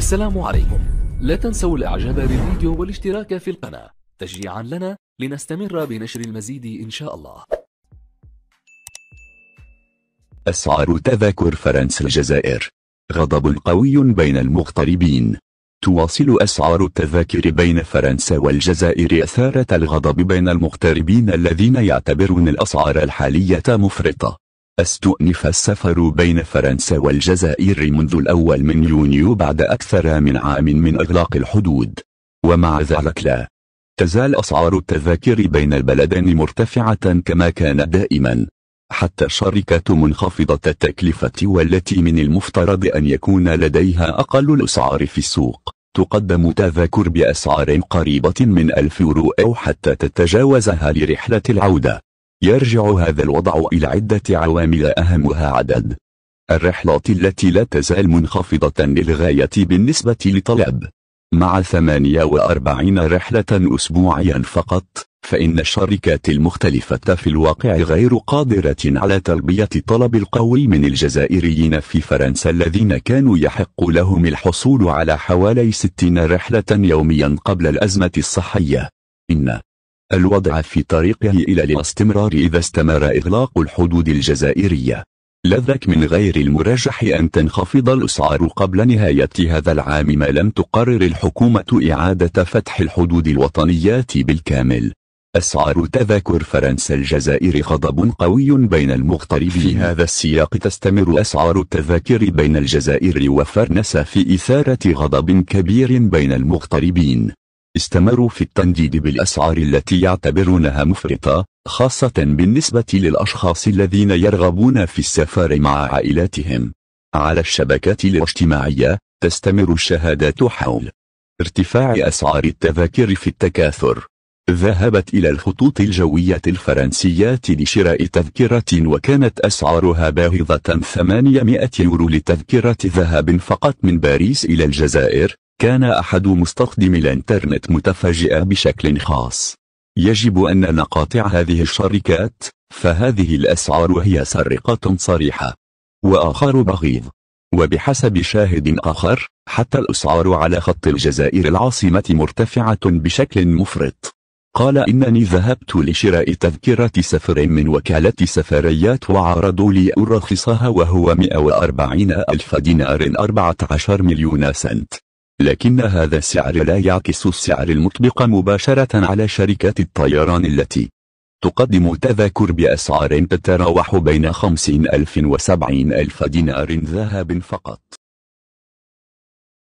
السلام عليكم لا تنسوا الاعجاب بالفيديو والاشتراك في القناة تشجيعا لنا لنستمر بنشر المزيد إن شاء الله أسعار تذاكر فرنسا الجزائر غضب قوي بين المغتربين تواصل أسعار التذاكر بين فرنسا والجزائر أثارة الغضب بين المغتربين الذين يعتبرون الأسعار الحالية مفرطة استؤنف السفر بين فرنسا والجزائر منذ الأول من يونيو بعد أكثر من عام من إغلاق الحدود ومع ذلك لا تزال أسعار التذاكر بين البلدين مرتفعة كما كان دائما حتى الشركة منخفضة التكلفة والتي من المفترض أن يكون لديها أقل الأسعار في السوق تقدم تذاكر بأسعار قريبة من الف يورو أو حتى تتجاوزها لرحلة العودة يرجع هذا الوضع إلى عدة عوامل أهمها عدد الرحلات التي لا تزال منخفضة للغاية بالنسبة لطلب مع 48 رحلة أسبوعيا فقط فإن الشركات المختلفة في الواقع غير قادرة على تلبية الطلب القوي من الجزائريين في فرنسا الذين كانوا يحق لهم الحصول على حوالي 60 رحلة يوميا قبل الأزمة الصحية إن الوضع في طريقه إلى الاستمرار إذا استمر إغلاق الحدود الجزائرية لذلك من غير المرجح أن تنخفض الأسعار قبل نهاية هذا العام ما لم تقرر الحكومة إعادة فتح الحدود الوطنيه بالكامل أسعار تذاكر فرنسا الجزائر غضب قوي بين المغتربين في هذا السياق تستمر أسعار التذاكر بين الجزائر وفرنسا في إثارة غضب كبير بين المغتربين استمروا في التنديد بالأسعار التي يعتبرونها مفرطة خاصة بالنسبة للأشخاص الذين يرغبون في السفر مع عائلاتهم على الشبكات الاجتماعية تستمر الشهادات حول ارتفاع أسعار التذاكر في التكاثر ذهبت إلى الخطوط الجوية الفرنسية لشراء تذكرة وكانت أسعارها باهظة 800 يورو لتذكرة ذهاب فقط من باريس إلى الجزائر كان أحد مستخدمي الإنترنت متفاجئا بشكل خاص يجب أن نقاطع هذه الشركات فهذه الأسعار هي سرقة صريحة وآخر بغيض وبحسب شاهد آخر حتى الأسعار على خط الجزائر العاصمة مرتفعة بشكل مفرط قال إنني ذهبت لشراء تذكرة سفر من وكالة سفريات وعرضوا لي أرخصها وهو 140 ألف دينار 14 مليون سنت لكن هذا السعر لا يعكس السعر المطبق مباشرة على شركات الطيران التي تقدم تذاكر بأسعار تتراوح بين 50 ألف و 70 ألف دينار ذهب فقط